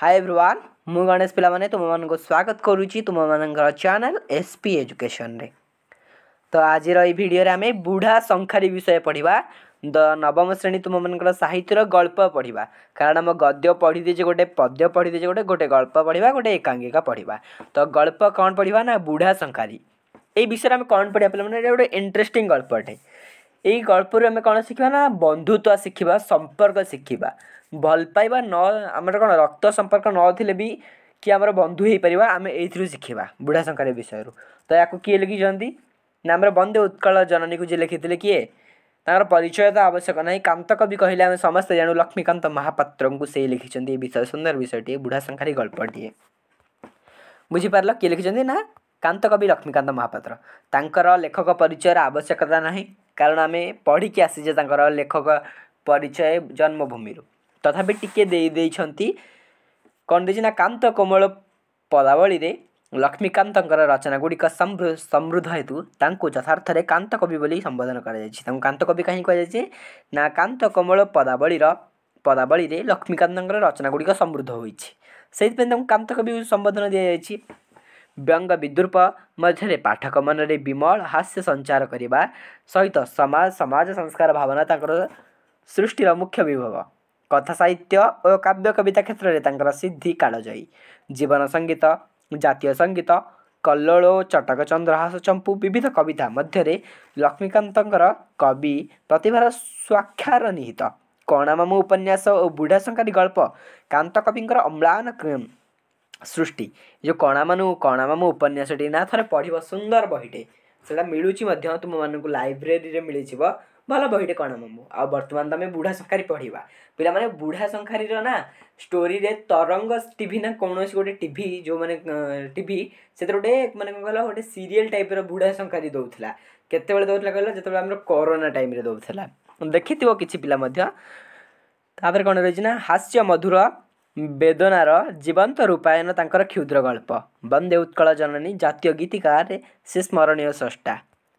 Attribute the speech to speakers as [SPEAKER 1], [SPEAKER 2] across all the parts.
[SPEAKER 1] hi everyone ମୁଁ ଗଣେଶ ପିଲାମାନେ ତୁମମାନଙ୍କୁ ସ୍ୱାଗତ କରୁଛି ତୁମମାନଙ୍କର ଚ୍ୟାନେଲ୍ ଏସ୍ ପି ଏଜୁକେସନ୍ରେ ତ ଆଜିର ଏଇ ଭିଡ଼ିଓରେ ଆମେ ବୁଢ଼ା ଶଙ୍ଖାରୀ ବିଷୟ ପଢ଼ିବା ଦ ନବମ ଶ୍ରେଣୀ ତୁମମାନଙ୍କର ସାହିତ୍ୟର ଗଳ୍ପ ପଢ଼ିବା କାରଣ ଆମ ଗଦ୍ୟ ପଢ଼ିଦେଇଛେ ଗୋଟେ ପଦ୍ୟ ପଢ଼ିଦେଇଛେ ଗୋଟେ ଗୋଟେ ଗଳ୍ପ ପଢ଼ିବା ଗୋଟେ ଏକାଙ୍କିକା ପଢ଼ିବା ତ ଗଳ୍ପ କ'ଣ ପଢ଼ିବା ନା ବୁଢ଼ା ଶଙ୍ଖାରୀ ଏଇ ବିଷୟରେ ଆମେ କ'ଣ ପଢ଼ିବା ପିଲାମାନେ ଏଇଟା ଗୋଟେ ଇଣ୍ଟରେଷ୍ଟିଂ ଗଳ୍ପ ଅଟେ ଏଇ ଗଳ୍ପରୁ ଆମେ କ'ଣ ଶିଖିବା ନା ବନ୍ଧୁତ୍ୱ ଶିଖିବା ସମ୍ପର୍କ ଶିଖିବା ଭଲ ପାଇବା ନ ଆମର କ'ଣ ରକ୍ତ ସମ୍ପର୍କ ନଥିଲେ ବି କିଏ ଆମର ବନ୍ଧୁ ହେଇପାରିବା ଆମେ ଏଇଥିରୁ ଶିଖିବା ବୁଢ଼ା ଶଙ୍ଖାରି ବିଷୟରୁ ତ ୟାକୁ କିଏ ଲେଖିଛନ୍ତି ନା ଆମର ବନ୍ଦେ ଉତ୍କଳ ଜନନୀକୁ ଯିଏ ଲେଖିଥିଲେ କିଏ ତାଙ୍କର ପରିଚୟ ତ ଆବଶ୍ୟକ ନାହିଁ କାନ୍ତ କବି କହିଲେ ଆମେ ସମସ୍ତେ ଜାଣୁ ଲକ୍ଷ୍ମୀକାନ୍ତ ମହାପାତ୍ରଙ୍କୁ ସେ ଲେଖିଛନ୍ତି ଏ ବିଷୟ ସୁନ୍ଦର ବିଷୟଟିଏ ବୁଢ଼ା ଶଙ୍ଖାରି ଗଳ୍ପଟିଏ ବୁଝିପାରିଲ କିଏ ଲେଖିଛନ୍ତି ନା କାନ୍ତ କବି ଲକ୍ଷ୍ମୀକାନ୍ତ ମହାପାତ୍ର ତାଙ୍କର ଲେଖକ ପରିଚୟର ଆବଶ୍ୟକତା ନାହିଁ କାରଣ ଆମେ ପଢ଼ିକି ଆସିଛେ ତାଙ୍କର ଲେଖକ ପରିଚୟ ଜନ୍ମଭୂମିରୁ ତଥାପି ଟିକିଏ ଦେଇଦେଇଛନ୍ତି କ'ଣ ଦେଇଛି ନା କାନ୍ତ କୋମଳ ପଦାବଳୀରେ ଲକ୍ଷ୍ମୀକାନ୍ତଙ୍କର ରଚନା ଗୁଡ଼ିକ ସମୃଦ୍ଧ ହେତୁ ତାଙ୍କୁ ଯଥାର୍ଥରେ କାନ୍ତ କବି ବୋଲି ସମ୍ବୋଧନ କରାଯାଇଛି ତାଙ୍କୁ କାନ୍ତ କବି କାହିଁ କୁହାଯାଇଛି ନା କାନ୍ତ କୋମଳ ପଦାବଳୀର ପଦାବଳୀରେ ଲକ୍ଷ୍ମୀକାନ୍ତଙ୍କର ରଚନା ଗୁଡ଼ିକ ସମୃଦ୍ଧ ହୋଇଛି ସେଇଥିପାଇଁ ତାଙ୍କୁ କାନ୍ତ କବି ସମ୍ବୋଧନ ଦିଆଯାଇଛି ବ୍ୟଙ୍ଗ ବିଦ୍ରୁପ ମଧ୍ୟରେ ପାଠକ ମନରେ ବିମଳ ହାସ୍ୟ ସଞ୍ଚାର କରିବା ସହିତ ସମାଜ ସମାଜ ସଂସ୍କାର ଭାବନା ତାଙ୍କର ସୃଷ୍ଟିର ମୁଖ୍ୟ ବିଭବ କଥା ସାହିତ୍ୟ ଓ କାବ୍ୟ କବିତା କ୍ଷେତ୍ରରେ ତାଙ୍କର ସିଦ୍ଧି କାଳଜୟୀ ଜୀବନ ସଙ୍ଗୀତ ଜାତୀୟ ସଙ୍ଗୀତ କଲ୍ଲୋଳ ଓ ଚଟକ ଚନ୍ଦ୍ରହାସ ଚମ୍ପୁ ବିବିଧ କବିତା ମଧ୍ୟରେ ଲକ୍ଷ୍ମୀକାନ୍ତଙ୍କର କବି ପ୍ରତିଭାର ସ୍ୱାକ୍ଷର ନିହିତ କଣାମାମୁ ଉପନ୍ୟାସ ଓ ବୁଢ଼ା ଶଙ୍କାରୀ ଗଳ୍ପ କାନ୍ତ କବିଙ୍କର ଅମ୍ଳାନ ସୃଷ୍ଟି ଯେଉଁ କଣାମାନୁ କଣାମାମୁ ଉପନ୍ୟାସଟି ନା ଥରେ ପଢ଼ିବ ସୁନ୍ଦର ବହିଟେ ସେଇଟା ମିଳୁଛି ମଧ୍ୟ ତୁମମାନଙ୍କୁ ଲାଇବ୍ରେରୀରେ ମିଳିଯିବ ଭଲ ବହିଟେ କ'ଣ ମାମୁଁ ଆଉ ବର୍ତ୍ତମାନ ତୁମେ ବୁଢ଼ା ଶଙ୍ଖାରି ପଢ଼ିବା ପିଲାମାନେ ବୁଢ଼ା ଶଙ୍ଖାରିର ନା ଷ୍ଟୋରିରେ ତରଙ୍ଗ ଟିଭି ନା କୌଣସି ଗୋଟେ ଟିଭି ଯେଉଁମାନେ ଟିଭି ସେଥିରେ ଗୋଟେ ମାନେ କ'ଣ କହିଲ ଗୋଟେ ସିରିଏଲ୍ ଟାଇପ୍ର ବୁଢ଼ା ଶଙ୍ଖାରି ଦେଉଥିଲା କେତେବେଳେ ଦେଉଥିଲା କହିଲ ଯେତେବେଳେ ଆମର କରୋନା ଟାଇମ୍ରେ ଦେଉଥିଲା ଦେଖିଥିବ କିଛି ପିଲା ମଧ୍ୟ ତାପରେ କ'ଣ ରହିଛି ନା ହାସ୍ୟ ମଧୁର ବେଦନାର ଜୀବନ୍ତ ରୂପାୟନ ତାଙ୍କର କ୍ଷୁଦ୍ର ଗଳ୍ପ ବନ୍ଦେ ଉତ୍କଳ ଜନନୀ ଜାତୀୟ ଗୀତିକାରେ ସେ ସ୍ମରଣୀୟ ସ୍ରଷ୍ଟା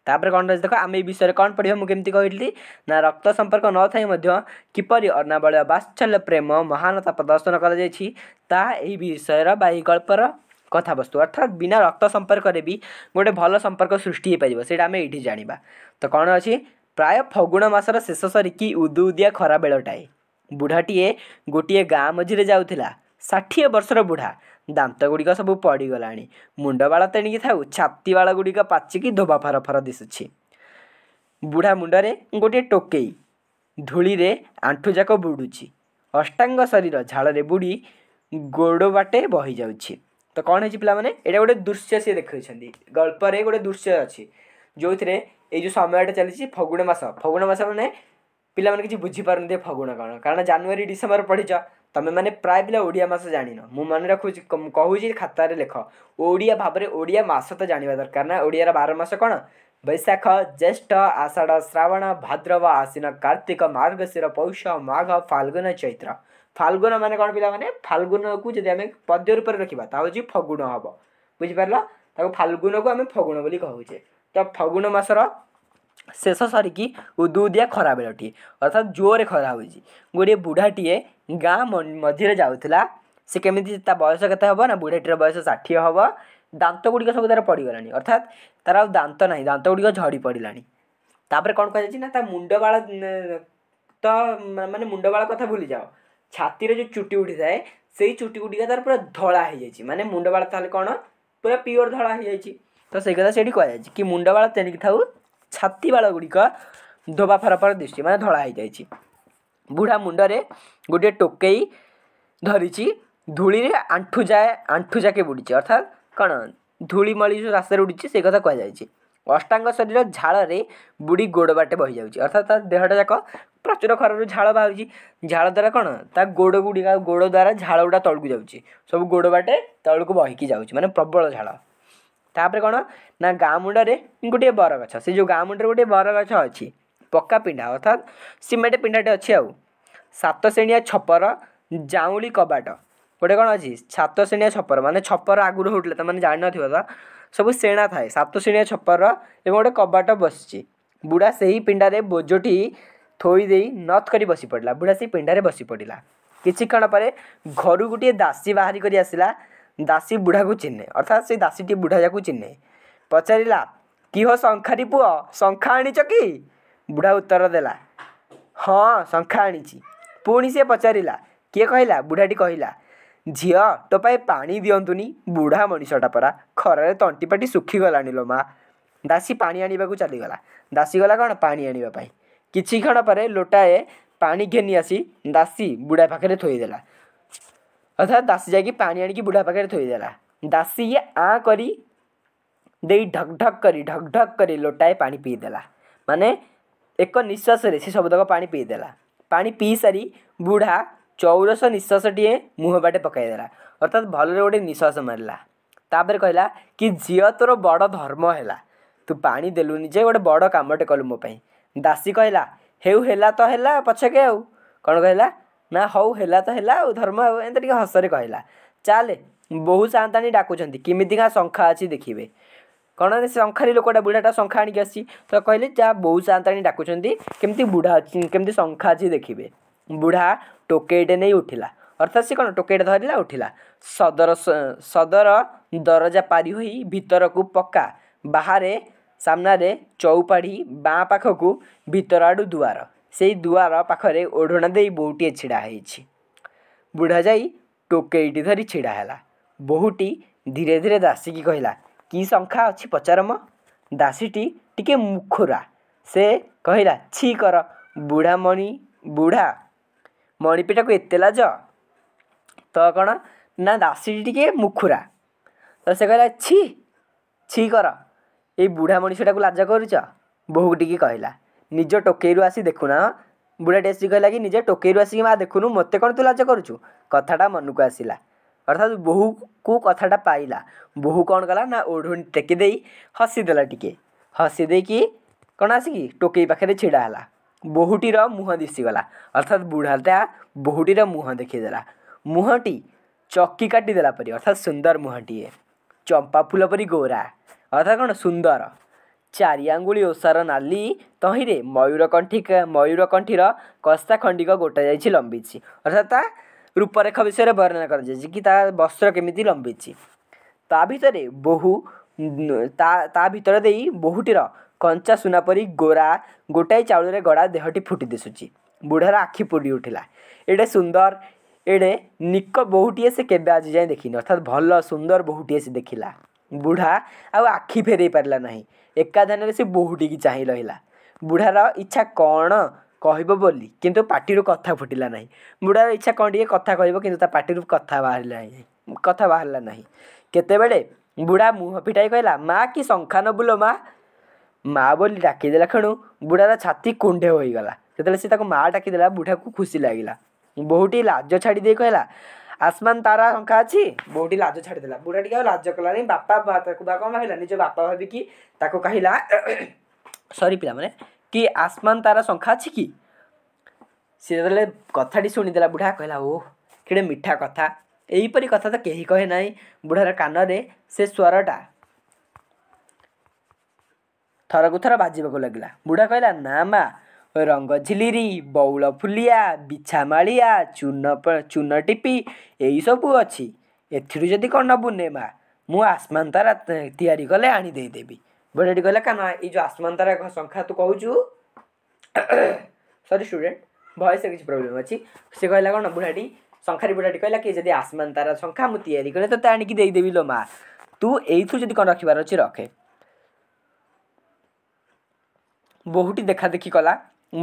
[SPEAKER 1] ତାପରେ କ'ଣ ରହିଛି ଦେଖ ଆମେ ଏ ବିଷୟରେ କ'ଣ ପଢ଼ିବା ମୁଁ କେମିତି କହିଥିଲି ନା ରକ୍ତ ସମ୍ପର୍କ ନଥାଇ ମଧ୍ୟ କିପରି ଅନାବଳୀୟ ବାତ୍ସଲ୍ୟ ପ୍ରେମ ମହାନତା ପ୍ରଦର୍ଶନ କରାଯାଇଛି ତାହା ଏହି ବିଷୟର ବା ଏହି ଗଳ୍ପର କଥାବସ୍ତୁ ଅର୍ଥାତ୍ ବିନା ରକ୍ତ ସମ୍ପର୍କରେ ବି ଗୋଟେ ଭଲ ସମ୍ପର୍କ ସୃଷ୍ଟି ହୋଇପାରିବ ସେଇଟା ଆମେ ଏଇଠି ଜାଣିବା ତ କ'ଣ ଅଛି ପ୍ରାୟ ଫଗୁଣ ମାସର ଶେଷ ସରିକି ଉଦୁଉଦିଆ ଖରା ବେଳଟାଏ ବୁଢ଼ାଟିଏ ଗୋଟିଏ ଗାଁ ମଝିରେ ଯାଉଥିଲା ଷାଠିଏ ବର୍ଷର ବୁଢ଼ା ଦାନ୍ତ ଗୁଡ଼ିକ ସବୁ ପଡ଼ିଗଲାଣି ମୁଣ୍ଡବାଳ ବାଳ ତେଣିକି ଥାଉ ଛାତି ଗୁଡ଼ିକ ପାଚିକି ଧୋବା ଫର ଫର ଦିଶୁଛି ବୁଢ଼ା ମୁଣ୍ଡରେ ଗୋଟିଏ ଟୋକେଇ ଧୂଳିରେ ଆଣ୍ଠୁଯାକ ବୁଡ଼ୁଛି ଅଷ୍ଟାଙ୍ଗ ଶରୀର ଝାଳରେ ବୁଡ଼ି ଗୋଡ଼ ବାଟେ ବହିଯାଉଛି ତ କ'ଣ ହେଇଛି ପିଲାମାନେ ଏଇଟା ଗୋଟେ ଦୃଶ୍ୟ ସିଏ ଦେଖାଉଛନ୍ତି ଗଳ୍ପରେ ଗୋଟେ ଦୃଶ୍ୟ ଅଛି ଯେଉଁଥିରେ ଏଇ ଯେଉଁ ସମୟଟା ଚାଲିଛି ଫଗୁଣ ମାସ ଫଗୁଣ ମାସ ମାନେ ପିଲାମାନେ କିଛି ବୁଝିପାରୁନଥିବେ ଫଗୁଣ କ'ଣ କାରଣ ଜାନୁଆରୀ ଡିସେମ୍ବର ପଢ଼ିଛ ତୁମେମାନେ ପ୍ରାୟ ପିଲା ଓଡ଼ିଆ ମାସ ଜାଣିନ ମୁଁ ମନେ ରଖୁଛି କହୁଛି ଖାତାରେ ଲେଖ ଓଡ଼ିଆ ଭାବରେ ଓଡ଼ିଆ ମାସ ତ ଜାଣିବା ଦରକାର ନା ଓଡ଼ିଆର ବାର ମାସ କ'ଣ ବୈଶାଖ ଜ୍ୟେଷ୍ଠ ଆଷାଢ଼ ଶ୍ରାବଣ ଭାଦ୍ରବ ଆଶ୍ୱିନ କାର୍ତ୍ତିକ ମାର୍ଗଶିର ପୌଷ ମାଘ ଫାଲ୍ଗୁନ ଚୈତ୍ର ଫାଲ୍ଗୁନ ମାନେ କ'ଣ ପିଲାମାନେ ଫାଲ୍ଗୁନକୁ ଯଦି ଆମେ ପଦ୍ୟ ରୂପରେ ରଖିବା ତା ହେଉଛି ଫଗୁଣ ହେବ ବୁଝିପାରିଲ ତାକୁ ଫାଲ୍ଗୁନକୁ ଆମେ ଫଗୁଣ ବୋଲି କହୁଛେ ତ ଫଗୁଣ ମାସର ଶେଷ ସରିକି ଉଦୁଉଦିଆ ଖରା ବେଳଟିଏ ଅର୍ଥାତ୍ ଜୋରରେ ଖରା ହେଉଛି ଗୋଟିଏ ବୁଢ଼ାଟିଏ ଗାଁ ମଝିରେ ଯାଉଥିଲା ସେ କେମିତି ତା ବୟସ କେତେ ହେବ ନା ବୁଢ଼ାଟିର ବୟସ ଷାଠିଏ ହେବ ଦାନ୍ତ ଗୁଡ଼ିକ ସବୁ ତା'ର ପଡ଼ିଗଲାଣି ଅର୍ଥାତ୍ ତା'ର ଆଉ ଦାନ୍ତ ନାହିଁ ଦାନ୍ତ ଗୁଡ଼ିକ ଝଡ଼ି ପଡ଼ିଲାଣି ତାପରେ କ'ଣ କୁହାଯାଇଛି ନା ତା ମୁଣ୍ଡ ବାଳ ତ ମାନେ ମୁଣ୍ଡ ବାଳ କଥା ଭୁଲିଯାଅ ଛାତିରେ ଯେଉଁ ଚୁଟି ଉଠିଥାଏ ସେଇ ଚୁଟି ଗୁଡ଼ିକ ତା'ର ପୁରା ଧଳା ହେଇଯାଇଛି ମାନେ ମୁଣ୍ଡ ବାଳ ତାହେଲେ କ'ଣ ପୁରା ପିଓର ଧଳା ହେଇଯାଇଛି ତ ସେଇ କଥା ସେଇଠି କୁହାଯାଇଛି କି ମୁଣ୍ଡ ବାଳ ତେଣିକି ଥାଉ ଛାତି ବାଳ ଗୁଡ଼ିକ ଧୋବା ଫରଫର ଦିଶୁଛି ମାନେ ଧଳା ହେଇଯାଇଛି ବୁଢ଼ା ମୁଣ୍ଡରେ ଗୋଟିଏ ଟୋକେଇ ଧରିଛି ଧୂଳିରେ ଆଣ୍ଠୁ ଯାଏ ଆଣ୍ଠୁ ଯାକେ ବୁଡ଼ିଛି ଅର୍ଥାତ୍ କ'ଣ ଧୂଳିମଳି ଯେଉଁ ରାସ୍ତାରେ ଉଡ଼ିଛି ସେ କଥା କୁହାଯାଇଛି ଅଷ୍ଟାଙ୍ଗ ଶରୀର ଝାଳରେ ବୁଡ଼ି ଗୋଡ଼ ବାଟେ ବହିଯାଉଛି ଅର୍ଥାତ୍ ତା ଦେହଟା ଯାକ ପ୍ରଚୁର ଖରାରୁ ଝାଳ ବାହାରୁଛି ଝାଳ ଦ୍ୱାରା କ'ଣ ତା ଗୋଡ଼ ଗୁଡ଼ିକ ଗୋଡ଼ ଦ୍ୱାରା ଝାଳ ଗୁଡ଼ା ତଳକୁ ଯାଉଛି ସବୁ ଗୋଡ଼ ବାଟେ ତଳକୁ ବହିକି ଯାଉଛି ମାନେ ପ୍ରବଳ ଝାଳ ତାପରେ କ'ଣ ନା ଗାଁ ମୁଣ୍ଡରେ ଗୋଟିଏ ବରଗଛ ସେ ଯେଉଁ ଗାଁ ମୁଣ୍ଡରେ ଗୋଟିଏ ବରଗଛ ଅଛି ପକ୍କା ପିଣ୍ଡା ଅର୍ଥାତ୍ ସିମେଣ୍ଟ ପିଣ୍ଡାଟେ ଅଛି ଆଉ ସାତ ଶ୍ରେଣୀଆ ଛପର ଜାଉଁଳି କବାଟ ଗୋଟେ କ'ଣ ଅଛି ସାତ ଶ୍ରେଣୀଆ ଛପର ମାନେ ଛପର ଆଗରୁ ହେଉଥିଲା ତୁମେ ଜାଣିନଥିବ ତ ସବୁ ସେଣା ଥାଏ ସାତ ଶ୍ରେଣୀଆ ଛପର ଏବଂ ଗୋଟେ କବାଟ ବସିଛି ବୁଢ଼ା ସେହି ପିଣ୍ଡାରେ ବୋଝଟି ଥୋଇଦେଇ ନତ୍ କରି ବସି ପଡ଼ିଲା ବୁଢ଼ା ସେଇ ପିଣ୍ଡାରେ ବସି ପଡ଼ିଲା କିଛିକ୍ଷଣ ପରେ ଘରୁ ଗୋଟିଏ ଦାସୀ ବାହାରି କରି ଆସିଲା ଦାସୀ ବୁଢ଼ାକୁ ଚିହ୍ନେ ଅର୍ଥାତ୍ ସେ ଦାସୀଟି ବୁଢ଼ାଯାକୁ ଚିହ୍ନେ ପଚାରିଲା କି ହୋ ଶଙ୍ଖାରି ପୁଅ ଶଙ୍ଖା ଆଣିଛ କି ବୁଢ଼ା ଉତ୍ତର ଦେଲା ହଁ ଶଙ୍ଖା ଆଣିଛି ପୁଣି ସେ ପଚାରିଲା କିଏ କହିଲା ବୁଢ଼ାଟି କହିଲା ଝିଅ ତୋ ପାଇଁ ପାଣି ଦିଅନ୍ତୁନି ବୁଢ଼ା ମଣିଷଟା ପରା ଖରାରେ ତଣ୍ଟି ପାଟି ଶୁଖିଗଲାଣି ଲୋ ମା' ଦାସୀ ପାଣି ଆଣିବାକୁ ଚାଲିଗଲା ଦାସୀ ଗଲା କ'ଣ ପାଣି ଆଣିବା ପାଇଁ କିଛିକ୍ଷଣ ପରେ ଲୋଟାଏ ପାଣି ଘେନି ଆସି ଦାସୀ ବୁଢ଼ା ପାଖରେ ଥୋଇଦେଲା ଅର୍ଥାତ୍ ଦାସୀ ଯାଇକି ପାଣି ଆଣିକି ବୁଢ଼ା ପାଖରେ ଥୋଇଦେଲା ଦାସୀ ଇଏ ଆଁ କରି ଦେଇ ଢକ୍ ଢକ୍ କରି ଢକ୍ ଢକ୍ କରି ଲୋଟାଏ ପାଣି ପିଇଦେଲା ମାନେ ଏକ ନିଶ୍ୱାସରେ ସେ ସବୁତକ ପାଣି ପିଇଦେଲା ପାଣି ପିଇସାରି ବୁଢ଼ା ଚଉରଶ ନିଶ୍ୱାସଟିଏ ମୁହଁ ବାଟେ ପକାଇଦେଲା ଅର୍ଥାତ୍ ଭଲରେ ଗୋଟେ ନିଶ୍ୱାସ ମାରିଲା ତାପରେ କହିଲା କି ଝିଅ ତୋର ବଡ଼ ଧର୍ମ ହେଲା ତୁ ପାଣି ଦେଲୁନି ଯେ ଗୋଟେ ବଡ଼ କାମଟେ କଲୁ ମୋ ପାଇଁ ଦାସୀ କହିଲା ହେଉ ହେଲା ତ ହେଲା ପଛକେ ଆଉ କ'ଣ କହିଲା ନା ହଉ ହେଲା ତ ହେଲା ଆଉ ଧର୍ମ ଆଉ ଏମିତି ଟିକେ ହସରେ କହିଲା ଚାଲେ ବୋହୁ ସାନ୍ତାଣୀ ଡାକୁଛନ୍ତି କେମିତିକା ଶଙ୍ଖା ଅଛି ଦେଖିବେ କ'ଣ ଶଙ୍ଖାରୀ ଲୋକଟା ବୁଢ଼ାଟା ଶଙ୍ଖା ଆଣିକି ଆସିଛି ତ କହିଲେ ଯାହା ବୋହୁ ସାନ୍ତାଣୀ ଡାକୁଛନ୍ତି କେମିତି ବୁଢ଼ା ଅଛି କେମିତି ଶଙ୍ଖା ଅଛି ଦେଖିବେ ବୁଢ଼ା ଟୋକେଇଟେ ନେଇ ଉଠିଲା ଅର୍ଥାତ୍ ସେ କ'ଣ ଟୋକେଇଟେ ଧରିଲା ଉଠିଲା ସଦର ସଦର ଦରଜା ପାରି ହୋଇ ଭିତରକୁ ପକ୍କା ବାହାରେ ସାମ୍ନାରେ ଚଉପାଢ଼ୀ ବାଁ ପାଖକୁ ଭିତର ଆଡ଼ୁ ଦୁଆର ସେଇ ଦୁଆର ପାଖରେ ଓଢ଼ଣା ଦେଇ ବୋହୁଟିଏ ଛିଡ଼ା ହେଇଛି ବୁଢ଼ା ଯାଇ ଟୋକେଇଟି ଧରି ଛିଡ଼ା ହେଲା ବୋହୂଟି ଧୀରେ ଧୀରେ ଦାସୀକି କହିଲା କି ଶଙ୍ଖା ଅଛି ପଚାର ମ ଦାସୀଟି ଟିକେ ମୁଖୁରା ସେ କହିଲା ଛି କର ବୁଢ଼ା ମଣି ବୁଢ଼ା ମଣିପିଟାକୁ ଏତେ ଲାଜ ତ କ'ଣ ନା ଦାସୀଟି ଟିକେ ମୁଖୁରା ତ ସେ କହିଲା ଛି ଛି କର ଏଇ ବୁଢ଼ା ମଣିଷଟାକୁ ଲାଜ କରୁଛ ବୋହୂ ବୋହୁଟିକି କହିଲା ନିଜ ଟୋକେଇରୁ ଆସି ଦେଖୁନା ବୁଢ଼ାଟି ଆସିକି କହିଲା କି ନିଜ ଟୋକେଇରୁ ଆସିକି ମା ଦେଖୁନୁ ମୋତେ କ'ଣ ତୁ ଲାଜ କରୁଛୁ କଥାଟା ମନକୁ ଆସିଲା ଅର୍ଥାତ୍ ବୋହୂକୁ କଥାଟା ପାଇଲା ବୋହୂ କ'ଣ କଲା ନା ଓଢ଼ୁଣି ଟେକି ଦେଇ ହସିଦେଲା ଟିକେ ହସି ଦେଇକି କ'ଣ ଆସିକି ଟୋକେଇ ପାଖରେ ଛିଡ଼ା ହେଲା ବୋହୂଟିର ମୁହଁ ଦିଶିଗଲା ଅର୍ଥାତ୍ ବୁଢ଼ାଟା ବୋହୂଟିର ମୁହଁ ଦେଖେଇଦେଲା ମୁହଁଟି ଚକି କାଟିଦେଲା ପରି ଅର୍ଥାତ୍ ସୁନ୍ଦର ମୁହଁଟିଏ ଚମ୍ପା ଫୁଲ ପରି ଗୋରା ଅର୍ଥାତ୍ କ'ଣ ସୁନ୍ଦର ଚାରି ଆଙ୍ଗୁଳି ଓସାର ନାଲି ତହିଁରେ ମୟୂରକଣ୍ଠୀ ମୟୂରକଣ୍ଠୀର କସ୍ତା ଖଣ୍ଡିକ ଗୋଟାଯାଇଛି ଲମ୍ବିଛି ଅର୍ଥାତ୍ ତା ରୂପରେଖ ବିଷୟରେ ବର୍ଣ୍ଣନା କରାଯାଇଛି କି ତା ବସ୍ତ୍ର କେମିତି ଲମ୍ବିଛି ତା ଭିତରେ ବହୁ ତା ତା ଭିତର ଦେଇ ବହୁଟିର କଞ୍ଚା ସୁନା ପରି ଗୋରା ଗୋଟାଏ ଚାଉଳରେ ଗଡ଼ା ଦେହଟି ଫୁଟି ଦିଶୁଛି ବୁଢ଼ାର ଆଖି ପୋଡ଼ି ଉଠିଲା ଏଡ଼େ ସୁନ୍ଦର ଏଡ଼େ ନିକ ବୋହୂଟିଏ ସେ କେବେ ଆଜି ଯାଏଁ ଦେଖିନି ଅର୍ଥାତ୍ ଭଲ ସୁନ୍ଦର ବୋହୂଟିଏ ସେ ଦେଖିଲା ବୁଢ଼ା ଆଉ ଆଖି ଫେରେଇ ପାରିଲା ନାହିଁ ଏକାଧାନରେ ସେ ବୋହୂଟିକି ଚାହିଁ ରହିଲା ବୁଢ଼ାର ଇଚ୍ଛା କ'ଣ କହିବ ବୋଲି କିନ୍ତୁ ପାଟିରୁ କଥା ଫୁଟିଲା ନାହିଁ ବୁଢ଼ାର ଇଚ୍ଛା କ'ଣ ଟିକେ କଥା କହିବ କିନ୍ତୁ ତା ପାଟିରୁ କଥା ବାହାରିଲା ନାହିଁ କଥା ବାହାରିଲା ନାହିଁ କେତେବେଳେ ବୁଢ଼ା ମୁହଁ ଫିଟାଇ କହିଲା ମା କି ଶଙ୍ଖା ନ ମା ମା ବୋଲି ଡାକିଦେଲା କ୍ଷଣୁ ବୁଢ଼ାର ଛାତି କୁଣ୍ଢେ ହୋଇଗଲା ଯେତେବେଳେ ସେ ତାକୁ ମା ଡାକିଦେଲା ବୁଢ଼ାକୁ ଖୁସି ଲାଗିଲା ବୋହୁଟି ଲାଜ ଛାଡ଼ି ଦେଇ କହିଲା ଆସମାନ ତାରା ଶଙ୍ଖା ଅଛି ବୋଉଟି ଲାଜ ଛାଡ଼ିଦେଲା ବୁଢ଼ା ଟିକେ ଆଉ ଲାଜ କଲାନି ବାପା ତାକୁ ବା କ'ଣ ଭାବିଲା ନିଜ ବାପା ଭାବିକି ତାକୁ କହିଲା ସରି ପିଲାମାନେ କି ଆସମାନ ତାରା ଶଙ୍ଖା ଅଛି କି ସେ ଯେତେବେଳେ କଥାଟି ଶୁଣିଦେଲା ବୁଢ଼ା କହିଲା ଓ କେଡ଼େ ମିଠା କଥା ଏହିପରି କଥା ତ କେହି କହେ ନାହିଁ ବୁଢ଼ାର କାନରେ ସେ ସ୍ୱରଟା ଥରକୁ ଥର ବାଜିବାକୁ ଲାଗିଲା ବୁଢ଼ା କହିଲା ନା ମା' ରଙ୍ଗ ଝିଲିରି ବଉଳ ଫୁଲିଆ ବିଛାମାଳିଆ ଚୂନ ଚୂନ ଟିପି ଏଇସବୁ ଅଛି ଏଥିରୁ ଯଦି କ'ଣ ନେବୁ ନେ ମା ମୁଁ ଆସମାନ ତାରା ତିଆରି କଲେ ଆଣି ଦେଇଦେବି ବଡ଼ଟି କହିଲା କାରଣ ଏଇ ଯେଉଁ ଆସମାନ ତାରା ସଂଖ୍ୟା ତୁ କହୁଛୁ ସରି ଷ୍ଟୁଡେଣ୍ଟ ଭଏସ୍ରେ କିଛି ପ୍ରୋବ୍ଲେମ୍ ଅଛି ସେ କହିଲା କ'ଣ ବୁଢ଼ାଟି ସଂଖ୍ୟାରେ ବୁଢ଼ାଟି କହିଲା କି ଯଦି ଆସମାନ ତାରା ଶଙ୍ଖା ମୁଁ ତିଆରି କଲେ ତୋତେ ଆଣିକି ଦେଇଦେବି ଲୋ ମା ତୁ ଏଇଥିରୁ ଯଦି କ'ଣ ରଖିବାର ଅଛି ରଖେ ବହୁଟି ଦେଖାଦେଖି କଲା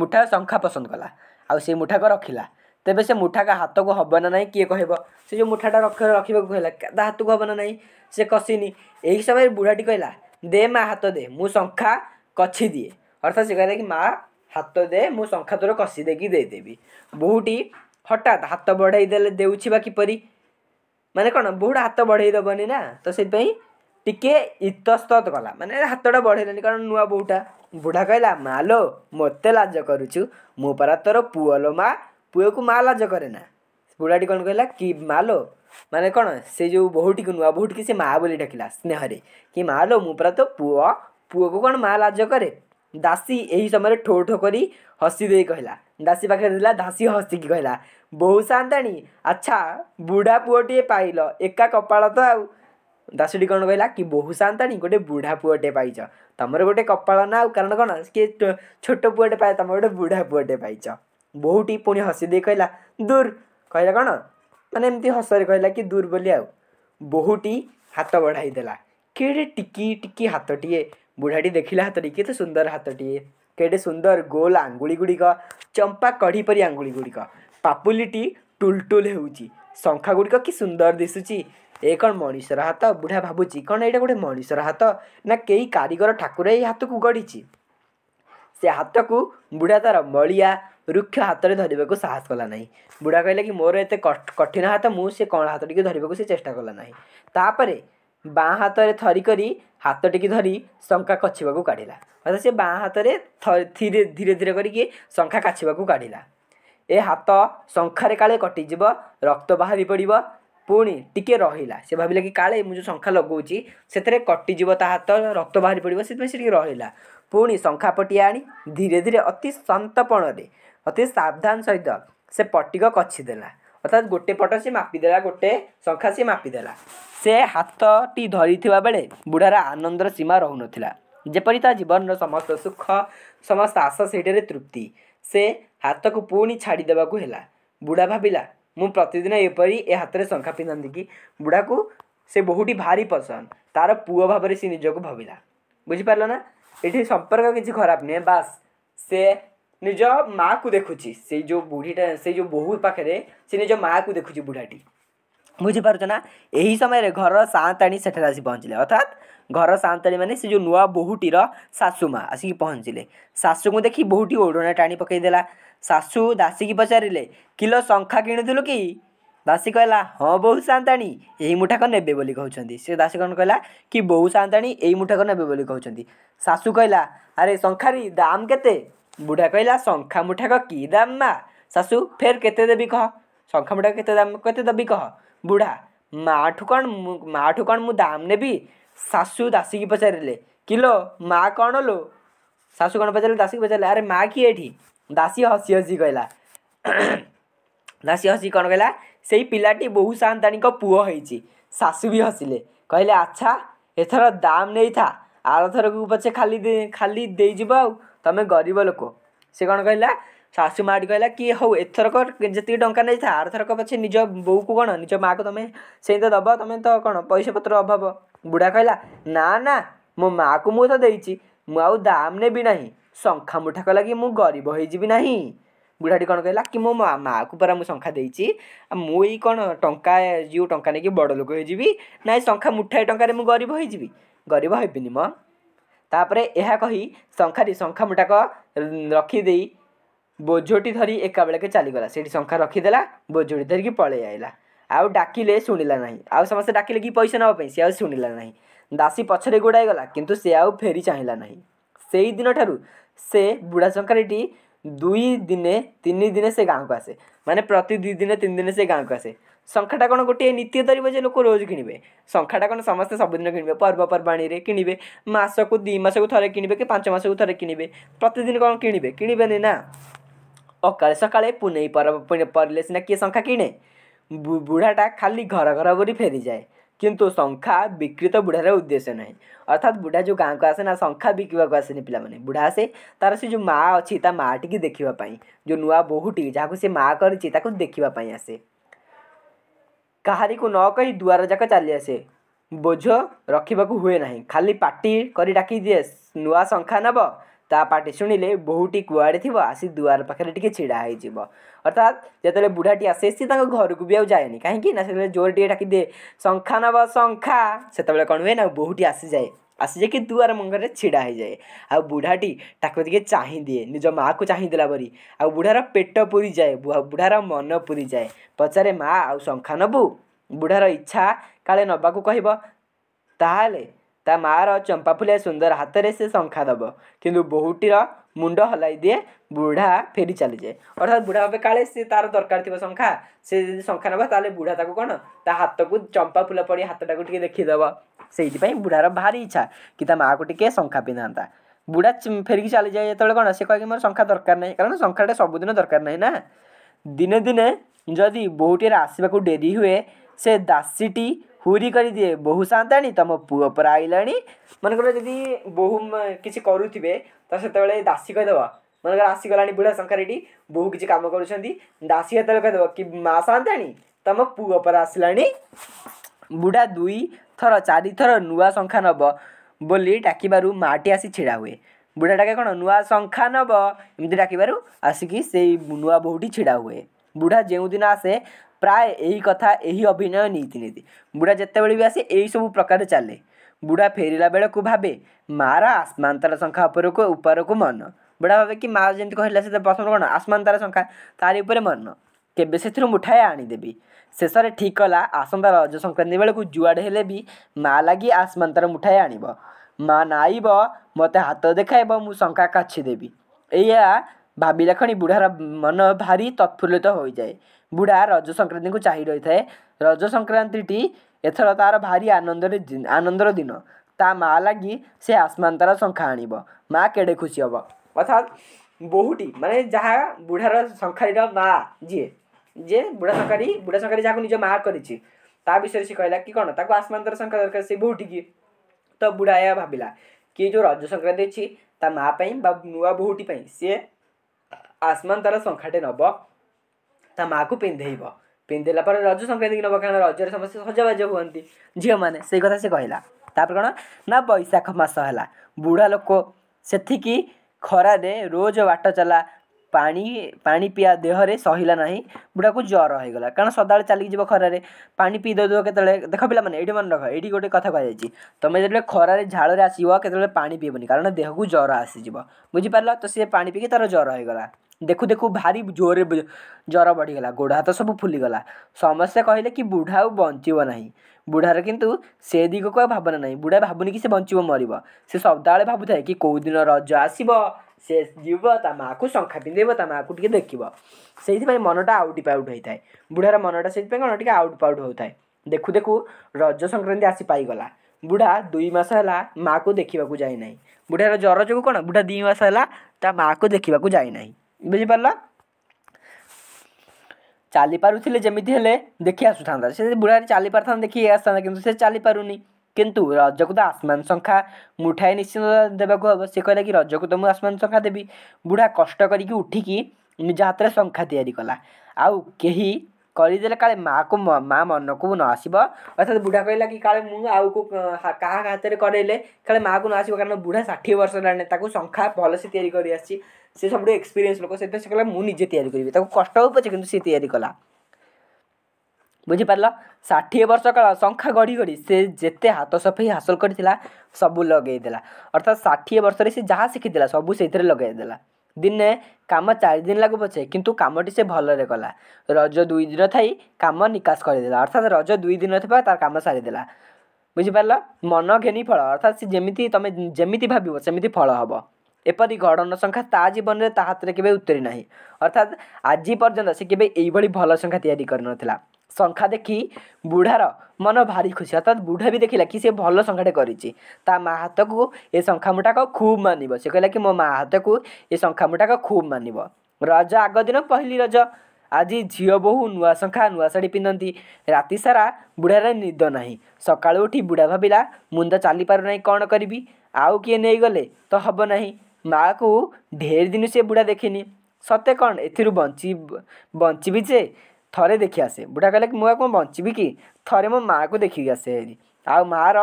[SPEAKER 1] ମୁଠା ଶଙ୍ଖା ପସନ୍ଦ କଲା ଆଉ ସେ ମୁଠାକୁ ରଖିଲା ତେବେ ସେ ମୁଠାକ ହାତକୁ ହେବ ନା ନାହିଁ କିଏ କହିବ ସେ ଯେଉଁ ମୁଠାଟା ରଖିବାକୁ କହିଲା ତା ହାତକୁ ହେବ ନା ନାହିଁ ସେ କଷିନି ଏହି ସମୟରେ ବୁଢ଼ାଟି କହିଲା ଦେ ମା ହାତ ଦେ ମୁଁ ଶଙ୍ଖା କଛି ଦିଏ ଅର୍ଥାତ୍ ସେ କହିଲା କି ମା ହାତ ଦେ ମୁଁ ଶଙ୍ଖା ତୋର କଷି ଦେଇକି ଦେଇଦେବି ବୋହୁଟି ହଠାତ୍ ହାତ ବଢ଼େଇ ଦେଲେ ଦେଉଛି ବା କିପରି ମାନେ କ'ଣ ବୋହୁଟା ହାତ ବଢ଼େଇ ଦେବନି ନା ତ ସେଥିପାଇଁ ଟିକେ ଇତସ୍ତତ କଲା ମାନେ ହାତଟା ବଢ଼େଇଲାନି କାରଣ ନୂଆ ବୋହୁଟା ବୁଢ଼ା କହିଲା ମା ଲୋ ମୋତେ ଲାଜ କରୁଛୁ ମୁଁ ପରା ତୋର ପୁଅ ଲୋ ମା ପୁଅକୁ ମା ଲାଜ କରେ ନା ବୁଢ଼ାଟି କ'ଣ କହିଲା କି ମା ଲୋ ମାନେ କ'ଣ ସେ ଯେଉଁ ବୋହୁଟିକୁ ନୂଆ ବୋହୂଟିକି ସେ ମା ବୋଲି ଡାକିଲା ସ୍ନେହରେ କି ମା ଲୋ ମୁଁ ପରା ତୋ ପୁଅ ପୁଅକୁ କ'ଣ ମା ଲାଜ କରେ ଦାସୀ ଏହି ସମୟରେ ଠୋ ଠୋ କରି ହସି ଦେଇ କହିଲା ଦାସୀ ପାଖରେ ଥିଲା ଦାସୀ ହସିକି କହିଲା ବୋହୁ ସାନ୍ତାଣୀ ଆଚ୍ଛା ବୁଢ଼ା ପୁଅଟିଏ ପାଇଲ ଏକା କପାଳ ତ ଆଉ दशटी कौन कहला कि बोहू सांतानी गोटे बुढ़ा पुआटे पाइच तुमर गोटे कपाल ना कारण कौन किए छोट पुआटे पाए तुम गोटे बुढ़ा पुआटे पाइच बोहूटी पुणी हसी दे कहला दूर कहला कौन मैंने एमती हसरे कहला कि दूर बोली आ बोहूटी हाथ बढ़ाई देला कि टिकी टिकी हाथ टीए बुढ़ाटी ला हाथ टी के सुंदर हाथ टीए कैटे सुंदर गोल आंगुड़ी गुड़िक चंपा कढ़ी पर आंगुड़ी गुड़िक पापुलीटी टुलटुल होखा गुड़िक कि सुंदर दिशुची ଏ କ'ଣ ମଣିଷର ହାତ ବୁଢ଼ା ଭାବୁଛି କ'ଣ ଏଇଟା ଗୋଟେ ମଣିଷର ହାତ ନା କେହି କାରିଗର ଠାକୁର ଏଇ ହାତକୁ ଗଢ଼ିଛି ସେ ହାତକୁ ବୁଢ଼ା ତା'ର ମଳିଆ ରୁକ୍ଷ ହାତରେ ଧରିବାକୁ ସାହସ କଲା ନାହିଁ ବୁଢ଼ା କହିଲା କି ମୋର ଏତେ କଠିନ ହାତ ମୁଁ ସେ କଣ ହାତ ଟିକେ ଧରିବାକୁ ସେ ଚେଷ୍ଟା କଲା ନାହିଁ ତାପରେ ବାଁ ହାତରେ ଥରି କରି ହାତ ଟିକେ ଧରି ଶଙ୍ଖା କଛିବାକୁ କାଢ଼ିଲା ଅର୍ଥାତ୍ ସେ ବାଁ ହାତରେ ଧୀରେ ଧୀରେ ଧୀରେ କରିକି ଶଙ୍ଖା କାଛିବାକୁ କାଢ଼ିଲା ଏ ହାତ ଶଙ୍ଖାରେ କାଳେ କଟିଯିବ ରକ୍ତ ବାହାରି ପଡ଼ିବ ପୁଣି ଟିକିଏ ରହିଲା ସେ ଭାବିଲା କି କାଳେ ମୁଁ ଯେଉଁ ଶଙ୍ଖା ଲଗାଉଛି ସେଥିରେ କଟିଯିବ ତା ହାତ ରକ୍ତ ବାହାରି ପଡ଼ିବ ସେଥିପାଇଁ ସେ ଟିକିଏ ରହିଲା ପୁଣି ଶଙ୍ଖା ପଟି ଆଣି ଧୀରେ ଧୀରେ ଅତି ସନ୍ତପଣରେ ଅତି ସାବଧାନ ସହିତ ସେ ପଟିକ କଛିଦେଲା ଅର୍ଥାତ୍ ଗୋଟେ ପଟ ସେ ମାପିଦେଲା ଗୋଟେ ଶଙ୍ଖା ସେ ମାପିଦେଲା ସେ ହାତଟି ଧରିଥିବା ବେଳେ ବୁଢ଼ାର ଆନନ୍ଦର ସୀମା ରହୁନଥିଲା ଯେପରି ତା ଜୀବନର ସମସ୍ତ ସୁଖ ସମସ୍ତ ଆଶା ସେଇଠାରେ ତୃପ୍ତି ସେ ହାତକୁ ପୁଣି ଛାଡ଼ିଦେବାକୁ ହେଲା ବୁଢ଼ା ଭାବିଲା ମୁଁ ପ୍ରତିଦିନ ଏପରି ଏ ହାତରେ ଶଙ୍ଖା ପିନ୍ଧନ୍ତି କି ବୁଢ଼ାକୁ ସେ ବୋହୂଟି ଭାରି ପସନ୍ଦ ତା'ର ପୁଅ ଭାବରେ ସେ ନିଜକୁ ଭାବିଲା ବୁଝିପାରିଲ ନା ଏଠି ସମ୍ପର୍କ କିଛି ଖରାପ ନୁହେଁ ବାସ୍ ସେ ନିଜ ମାଆକୁ ଦେଖୁଛି ସେଇ ଯେଉଁ ବୁଢ଼ୀଟା ସେଇ ଯେଉଁ ବୋହୂ ପାଖରେ ସେ ନିଜ ମାଆକୁ ଦେଖୁଛି ବୁଢ଼ାଟି ବୁଝିପାରୁଛ ନା ଏହି ସମୟରେ ଘରର ସାଆନ୍ତାଣୀ ସେଠାରେ ଆସି ପହଞ୍ଚିଲେ ଅର୍ଥାତ୍ ଘର ସାଆନ୍ତାଣୀ ମାନେ ସେ ଯେଉଁ ନୂଆ ବୋହୂଟିର ଶାଶୁ ମା ଆସିକି ପହଞ୍ଚିଲେ ଶାଶୁଙ୍କୁ ଦେଖି ବୋହୂଟି ଓଢ଼ଣା ଟାଣି ପକାଇଦେଲା ଶାଶୁ ଦାସୀକି ପଚାରିଲେ କିଲୋ ଶଙ୍ଖା କିଣୁଥିଲୁ କି ଦାସୀ କହିଲା ହଁ ବୋଉ ସାନ୍ତାଣୀ ଏହି ମୁଠାକ ନେବେ ବୋଲି କହୁଛନ୍ତି ସେ ଦାସୀ କ'ଣ କହିଲା କି ବୋଉ ସାନ୍ତାଣୀ ଏହି ମୁଠାକ ନେବେ ବୋଲି କହୁଛନ୍ତି ଶାଶୁ କହିଲା ଆରେ ଶଙ୍ଖାରୀ ଦାମ୍ କେତେ ବୁଢ଼ା କହିଲା ଶଙ୍ଖା ମୁଠାକ କି ଦାମ୍ ମା ଶାଶୁ ଫେର୍ କେତେ ଦେବି କହ ଶଙ୍ଖା ମୁଠାକ କେତେ ଦାମ୍ କେତେ ଦେବି କହ ବୁଢ଼ା ମା'ଠୁ କ'ଣ ମା'ଠୁ କ'ଣ ମୁଁ ଦାମ୍ ନେବି ଶାଶୁ ଦାସୀକି ପଚାରିଲେ କିଲୋ ମା' କ'ଣ ଲୋ ଶାଶୁ କ'ଣ ପଚାରିଲେ ଦାସୀକି ପଚାରିଲେ ଆରେ ମା' କିଏ ଏଠି ଦାସୀ ହସି ହସି କହିଲା ଦାସୀ ହସି କ'ଣ କହିଲା ସେଇ ପିଲାଟି ବୋହୁ ସାନ୍ତାଣୀଙ୍କ ପୁଅ ହେଇଛି ଶାଶୁ ବି ହସିଲେ କହିଲେ ଆଚ୍ଛା ଏଥର ଦାମ୍ ନେଇଥା ଆରଥରକୁ ପଛେ ଖାଲି ଖାଲି ଦେଇଯିବ ଆଉ ତମେ ଗରିବ ଲୋକ ସେ କ'ଣ କହିଲା ଶାଶୁ ମାଆଟି କହିଲା କି ହଉ ଏଥରକ ଯେତିକି ଟଙ୍କା ନେଇଥା ଆରଥରକ ପଛେ ନିଜ ବୋଉକୁ କ'ଣ ନିଜ ମାଆକୁ ତମେ ସେଇ ତ ଦେବ ତମେ ତ କ'ଣ ପଇସା ପତ୍ର ଅଭାବ ବୁଢ଼ା କହିଲା ନା ନା ମୋ ମାଆକୁ ମୁଁ ତ ଦେଇଛି ମୁଁ ଆଉ ଦାମ୍ ନେବି ନାହିଁ ଶଙ୍ଖା ମୁଠାକ ଲାଗି ମୁଁ ଗରିବ ହୋଇଯିବି ନାହିଁ ବୁଢ଼ାଟି କ'ଣ କହିଲା କି ମୋ ମାଆକୁ ପରା ମୁଁ ଶଙ୍ଖା ଦେଇଛି ମୁଁ ଏଇ କ'ଣ ଟଙ୍କା ଯେଉଁ ଟଙ୍କା ନେଇକି ବଡ଼ ଲୋକ ହୋଇଯିବି ନାଇଁ ଶଙ୍ଖା ମୁଠାଏ ଟଙ୍କାରେ ମୁଁ ଗରିବ ହୋଇଯିବି ଗରିବ ହେବିନି ମ ତାପରେ ଏହା କହି ଶଙ୍ଖାଟି ଶଙ୍ଖା ମୁଠାକ ରଖିଦେଇ ବୋଝଟି ଧରି ଏକାବେଳକେ ଚାଲିଗଲା ସେଇଠି ଶଙ୍ଖା ରଖିଦେଲା ବୋଝଟି ଧରିକି ପଳେଇ ଆଇଲା ଆଉ ଡାକିଲେ ଶୁଣିଲା ନାହିଁ ଆଉ ସମସ୍ତେ ଡାକିଲେ କି ପଇସା ନେବା ପାଇଁ ସେ ଆଉ ଶୁଣିଲା ନାହିଁ ଦାସୀ ପଛରେ ଗୋଡ଼ାଇ ଗଲା କିନ୍ତୁ ସେ ଆଉ ଫେରି ଚାହିଁଲା ନାହିଁ ସେଇ ଦିନଠାରୁ ସେ ବୁଢ଼ା ଶଙ୍ଖାରିଟି ଦୁଇ ଦିନେ ତିନି ଦିନେ ସେ ଗାଁକୁ ଆସେ ମାନେ ପ୍ରତି ଦୁଇ ଦିନେ ତିନି ଦିନେ ସେ ଗାଁକୁ ଆସେ ଶଙ୍ଖାଟା କ'ଣ ଗୋଟିଏ ନୀତି ଧରିବ ଯେ ଲୋକ ରୋଜ କିଣିବେ ଶଙ୍ଖାଟା କ'ଣ ସମସ୍ତେ ସବୁଦିନ କିଣିବେ ପର୍ବପର୍ବାଣିରେ କିଣିବେ ମାସକୁ ଦୁଇ ମାସକୁ ଥରେ କିଣିବେ କି ପାଞ୍ଚ ମାସକୁ ଥରେ କିଣିବେ ପ୍ରତିଦିନ କ'ଣ କିଣିବେ କିଣିବେନି ନା ଅକାଳେ ସକାଳେ ପୁନେଇ ପର୍ବ ପଡ଼ିଲେ ସିନା କିଏ ଶଙ୍ଖା କିଣେ ବୁଢ଼ାଟା ଖାଲି ଘର ଘର ବୋଲି ଫେରିଯାଏ किंतु शंखा विक्रीत बुढ़ार उद्देश्य ना अर्थात बुढ़ा जो गाँ को आसे ना शंखा बिकवाक आसे पे बुढ़ा आसे तार से जो माँ अच्छी माँ टी देखापी जो नुआ बोहूटी जहाँ को माँ कर देखापी आसे कहारी को न कही दुआर जाक चली आसे बोझ रखा हुए ना खाली पार्टी कर डाक दिए नुआ शखा नब ତା ପାଟି ଶୁଣିଲେ ବୋହୂଟି କୁଆଡ଼େ ଥିବ ଆସି ଦୁଆର ପାଖରେ ଟିକେ ଛିଡ଼ା ହେଇଯିବ ଅର୍ଥାତ୍ ଯେତେବେଳେ ବୁଢ଼ାଟି ଆସେ ସିଏ ତାଙ୍କ ଘରକୁ ବି ଆଉ ଯାଏନି କାହିଁକି ନା ସେତେବେଳେ ଜୋର ଟିକେ ଡାକିଦିଏ ଶଙ୍ଖା ନବ ଶଙ୍ଖା ସେତେବେଳେ କ'ଣ ହୁଏ ନା ବୋହୂଟି ଆସିଯାଏ ଆସିଯାଇକି ଦୁଆର ମୁଣ୍ଡରେ ଛିଡ଼ା ହେଇଯାଏ ଆଉ ବୁଢ଼ାଟି ତାକୁ ଟିକେ ଚାହିଁଦିଏ ନିଜ ମାଆକୁ ଚାହିଁଦେଲା ପରି ଆଉ ବୁଢ଼ାର ପେଟ ପୁରିଯାଏ ବୁଢ଼ାର ମନ ପୁରିଯାଏ ପଚାରେ ମା ଆଉ ଶଙ୍ଖା ନେବୁ ବୁଢ଼ାର ଇଚ୍ଛା କାଳେ ନେବାକୁ କହିବ ତାହେଲେ ता मार चंपा फुलिया सुंदर हाथ में से शखा दब कि बोहूटीर मुंड हल बुढ़ा फेरी चली जाए अर्थात बुढ़ा भाव काले सी तार दरकार थी शखा से जब शखा ना तो बुढ़ा कौन ता हाथ को चंपा फुला पड़ी हाथ टाक देखीदेव से बुढ़ार भारी इच्छा कि माँ को टी शखा पिंधाता बुढ़ा फेरिक चली जाए जो कौन से कह मोर शखा दरकार ना कारण शखाटे सबुदिन दरकार नहीं ना दिने दिने जदि बोहूटी आसवाक डेरी हुए ସେ ଦାସୀଟି ହୁରି କରିଦିଏ ବୋହୁ ସାନ୍ତାଣୀ ତମ ପୁଅ ପରା ଆଇଲାଣି ମନେକର ଯଦି ବୋହୁ କିଛି କରୁଥିବେ ତ ସେତେବେଳେ ଦାସୀ କହିଦେବ ମନେକର ଆସିଗଲାଣି ବୁଢ଼ା ଶଙ୍କାରୀଟି ବୋହୁ କିଛି କାମ କରୁଛନ୍ତି ଦାସୀ ଯେତେବେଳେ କହିଦେବ କି ମା ସାନ୍ତାଣୀ ତମ ପୁଅ ପରା ଆସିଲାଣି ବୁଢ଼ା ଦୁଇ ଥର ଚାରିଥର ନୂଆ ଶଙ୍ଖା ନେବ ବୋଲି ଡାକିବାରୁ ମାଆଟି ଆସି ଛିଡ଼ା ହୁଏ ବୁଢ଼ା ଡାକେ କ'ଣ ନୂଆ ଶଙ୍ଖା ନେବ ଏମିତି ଡାକିବାରୁ ଆସିକି ସେଇ ନୂଆ ବୋହୁଟି ଛିଡ଼ା ହୁଏ ବୁଢ଼ା ଯେଉଁଦିନ ଆସେ ପ୍ରାୟ ଏହି କଥା ଏହି ଅଭିନୟ ନିତି ନିତି ବୁଢ଼ା ଯେତେବେଳେ ବି ଆସେ ଏହିସବୁ ପ୍ରକାର ଚାଲେ ବୁଢ଼ା ଫେରିଲା ବେଳକୁ ଭାବେ ମା'ର ଆସମାନ ତାରା ସଂଖ୍ୟା ଉପରକୁ ଉପରକୁ ମନ ବୁଢ଼ା ଭାବେ କି ମା' ଯେମିତି କହିଲା ସେ ପ୍ରଥମ କ'ଣ ଆସମାନ ତାରା ସଂଖ୍ୟା ତାରି ଉପରେ ମନ କେବେ ସେଥିରୁ ମୁଠାଏ ଆଣିଦେବି ଶେଷରେ ଠିକ୍ କଲା ଆସନ୍ତା ରଜ ସଂକ୍ରାନ୍ତି ବେଳକୁ ଯୁଆଡ଼େ ହେଲେ ବି ମା' ଲାଗି ଆସମାନ ତାରା ମୁଠାଏ ଆଣିବ ମା' ନାଇବ ମୋତେ ହାତ ଦେଖାଇବ ମୁଁ ଶଙ୍କା କାଛି ଦେବି ଏଇଆ ଭାବିଲାକ୍ଷଣି ବୁଢ଼ାର ମନ ଭାରି ତତ୍ଫୁଲ୍ଲିତ ହୋଇଯାଏ ବୁଢ଼ା ରଜ ସଂକ୍ରାନ୍ତିକୁ ଚାହିଁ ରହିଥାଏ ରଜ ସଂକ୍ରାନ୍ତିଟି ଏଥର ତା'ର ଭାରି ଆନନ୍ଦରେ ଆନନ୍ଦର ଦିନ ତା ମାଆ ଲାଗି ସେ ଆସମାନ ତାରା ଶଙ୍ଖା ଆଣିବ ମାଆ କେଡ଼େ ଖୁସି ହେବ ଅର୍ଥାତ୍ ବୋହୂଟି ମାନେ ଯାହା ବୁଢ଼ାର ଶଙ୍ଖାରୀର ମାଆ ଯିଏ ଯିଏ ବୁଢ଼ା ଶଙ୍ଖାରୀ ବୁଢ଼ା ଶଙ୍ଖାରୀ ଯାହାକୁ ନିଜ ମାଆ କରିଛି ତା ବିଷୟରେ ସେ କହିଲା କି କ'ଣ ତାକୁ ଆସମାନ ତାରା ଶଙ୍ଖା ଦରକାର ସେ ବୋହୂଟିକି ତ ବୁଢ଼ା ଏହା ଭାବିଲା କି ଯେଉଁ ରଜ ସଂକ୍ରାନ୍ତି ଅଛି ତା ମାଆ ପାଇଁ ବା ନୂଆ ବୋହୂଟି ପାଇଁ ସିଏ ଆସମାନ ତାର ଶଙ୍ଖାଟେ ନେବ ତା ମାଆକୁ ପିନ୍ଧେଇବ ପିନ୍ଧେଇଲା ପରେ ରଜ ସଂକ୍ରାନ୍ତିକି ନେବ କାରଣ ରଜରେ ସମସ୍ତେ ସଜବାଜ ହୁଅନ୍ତି ଝିଅମାନେ ସେଇ କଥା ସେ କହିଲା ତାପରେ କ'ଣ ନା ବୈଶାଖ ମାସ ହେଲା ବୁଢ଼ା ଲୋକ ସେଠିକି ଖରାରେ ରୋଜ ବାଟ ଚାଲା ପାଣି ପାଣି ପିଆ ଦେହରେ ସହିଲା ନାହିଁ ବୁଢ଼ାକୁ ଜ୍ୱର ହେଇଗଲା କାରଣ ସଦାବେଳେ ଚାଲିକି ଯିବ ଖରାରେ ପାଣି ପିଇ ଦେଉଥିବ କେତେବେଳେ ଦେଖ ପିଲାମାନେ ଏଇଠି ମନେ ରଖ ଏଇଠି ଗୋଟେ କଥା କୁହାଯାଇଛି ତୁମେ ଯେତେବେଳେ ଖରାରେ ଝାଳରେ ଆସିବ କେତେବେଳେ ପାଣି ପିଇବନି କାରଣ ଦେହକୁ ଜ୍ୱର ଆସିଯିବ ବୁଝିପାରିଲ ତ ସିଏ ପାଣି ପିଇକି ତା'ର ଜ୍ୱର ହେଇଗଲା देखू देखू भारी ಜೋರೆ ಜ್ವರ ಬಡಿಗಲ್ಲ ଗୋଡ଼ ହାତ ସବୁ ଫୁଲିଗଲା ସମସ୍ତେ କହିଲେ କି ବୁଢ଼ା ଆଉ ବଞ୍ଚିବ ନାହିଁ ବୁଢ଼ାର କିନ୍ତୁ ସେ ଦିଗକୁ ଆଉ ଭାବନା ନାହିଁ ବୁଢ଼ା ଭାବୁନି କି ସେ ବଞ୍ଚିବ ମରିବ ସେ ସଦାବେଳେ ଭାବୁଥାଏ କି କେଉଁଦିନ ରଜ ଆସିବ ସେ ଯିବ ତା ମାଆକୁ ଶଙ୍ଖା ପିନ୍ଧେଇବ ତା ମାଆକୁ ଟିକେ ଦେଖିବ ସେଇଥିପାଇଁ ମନଟା ଆଉଟ୍ ପାଉଟ୍ ହୋଇଥାଏ ବୁଢ଼ାର ମନଟା ସେଇଥିପାଇଁ କ'ଣ ଟିକେ ଆଉଟ୍ ପାଉଟ୍ ହେଉଥାଏ ଦେଖୁ ଦେଖୁ ରଜ ସଂକ୍ରାନ୍ତି ଆସି ପାଇଗଲା ବୁଢ଼ା ଦୁଇ ମାସ ହେଲା ମାଆକୁ ଦେଖିବାକୁ ଯାଇନାହିଁ ବୁଢ଼ାର ଜ୍ୱର ଯୋଗୁଁ କ'ଣ ବୁଢ଼ା ଦୁଇ ମାସ ହେଲା ତା ମାଆକୁ ଦେଖିବାକୁ ଯାଇନାହିଁ ବୁଝିପାରିଲ ଚାଲିପାରୁଥିଲେ ଯେମିତି ହେଲେ ଦେଖି ଆସୁଥାନ୍ତା ସେ ବୁଢ଼ାରେ ଚାଲିପାରିଥାନ୍ତା ଦେଖିକି ଆସିଥାନ୍ତା କିନ୍ତୁ ସେ ଚାଲିପାରୁନି କିନ୍ତୁ ରଜକୁ ତ ଆସମାନ ସଂଖ୍ୟା ମୁଠାଏ ନିଶ୍ଚିନ୍ତ ଦେବାକୁ ହେବ ସେ କହିଲା କି ରଜକୁ ତ ମୁଁ ଆସମାନ ସଂଖ୍ୟା ଦେବି ବୁଢ଼ା କଷ୍ଟ କରିକି ଉଠିକି ନିଜ ହାତରେ ସଂଖ୍ୟା ତିଆରି କଲା ଆଉ କେହି କରିଦେଲେ କାଳେ ମାଆକୁ ମାଆ ମନକୁ ନ ଆସିବ ଅର୍ଥାତ୍ ବୁଢ଼ା କହିଲା କି କାଳେ ମୁଁ ଆଉ କାହା ହାତରେ କରେଇଲେ କାଳେ ମାଆକୁ ନ ଆସିବ କାରଣ ବୁଢ଼ା ଷାଠିଏ ବର୍ଷ ହେଲାଣି ତାକୁ ଶଙ୍ଖା ଭଲସେ ତିଆରି କରି ଆସିଛି ସେ ସବୁଠୁ ଏକ୍ସପିରିଏନ୍ସ ଲୋକ ସେଥିପାଇଁ ସେ କହିଲା ମୁଁ ନିଜେ ତିଆରି କରିବି ତାକୁ କଷ୍ଟ ହେଉ ପଛେ କିନ୍ତୁ ସେ ତିଆରି କଲା ବୁଝିପାରିଲ ଷାଠିଏ ବର୍ଷ କାଳ ଶଙ୍ଖା ଗଢ଼ି ଗଢ଼ି ସେ ଯେତେ ହାତ ସଫେଇ ହାସଲ କରିଥିଲା ସବୁ ଲଗେଇଦେଲା ଅର୍ଥାତ୍ ଷାଠିଏ ବର୍ଷରେ ସେ ଯାହା ଶିଖିଥିଲା ସବୁ ସେଇଥିରେ ଲଗେଇଦେଲା ଦିନେ କାମ ଚାରି ଦିନ ଲାଗୁ ପଛେ କିନ୍ତୁ କାମଟି ସେ ଭଲରେ କଲା ରଜ ଦୁଇ ଦିନ ଥାଇ କାମ ନିକାଶ କରିଦେଲା ଅର୍ଥାତ୍ ରଜ ଦୁଇ ଦିନ ଥିବା ତାର କାମ ସାରିଦେଲା ବୁଝିପାରିଲ ମନ ଘେନି ଫଳ ଅର୍ଥାତ୍ ସେ ଯେମିତି ତୁମେ ଯେମିତି ଭାବିବ ସେମିତି ଫଳ ହେବ ଏପରି ଗଡ଼ନ ସଂଖ୍ୟା ତା ଜୀବନରେ ତା ହାତରେ କେବେ ଉତ୍ତରି ନାହିଁ ଅର୍ଥାତ୍ ଆଜି ପର୍ଯ୍ୟନ୍ତ ସେ କେବେ ଏଇଭଳି ଭଲ ସଂଖ୍ୟା ତିଆରି କରିନଥିଲା ଶଙ୍ଖା ଦେଖି ବୁଢ଼ାର ମନ ଭାରି ଖୁସି ଅର୍ଥାତ୍ ବୁଢ଼ା ବି ଦେଖିଲା କି ସେ ଭଲ ଶଙ୍ଖାଟେ କରିଛି ତା ମା ହାତକୁ ଏ ସଂଖ୍ୟା ମୁଠାକ ଖୁବ୍ ମାନିବ ସେ କହିଲା କି ମୋ ମା ହାତକୁ ଏ ସଂଖ୍ୟା ମୁଠାକ ଖୁବ୍ ମାନିବ ରଜ ଆଗ ଦିନ ପହିଲି ରଜ ଆଜି ଝିଅ ବୋହୂ ନୂଆ ଶଙ୍ଖା ନୂଆ ଶାଢ଼ୀ ପିନ୍ଧନ୍ତି ରାତି ସାରା ବୁଢ଼ାରେ ନିଦ ନାହିଁ ସକାଳୁ ଉଠି ବୁଢ଼ା ଭାବିଲା ମୁଣ୍ଡ ଚାଲିପାରୁନାହିଁ କ'ଣ କରିବି ଆଉ କିଏ ନେଇଗଲେ ତ ହେବ ନାହିଁ ମାଆକୁ ଢେର ଦିନ ସେ ବୁଢ଼ା ଦେଖିନି ସତେ କ'ଣ ଏଥିରୁ ବଞ୍ଚି ବଞ୍ଚିବି ଯେ ଥରେ ଦେଖି ଆସେ ବୁଢ଼ା କହିଲା କି ମୁଁ ଆଉ କ'ଣ ବଞ୍ଚିବି କି ଥରେ ମୋ ମାଆକୁ ଦେଖିକି ଆସେ ହେରି ଆଉ ମାଆର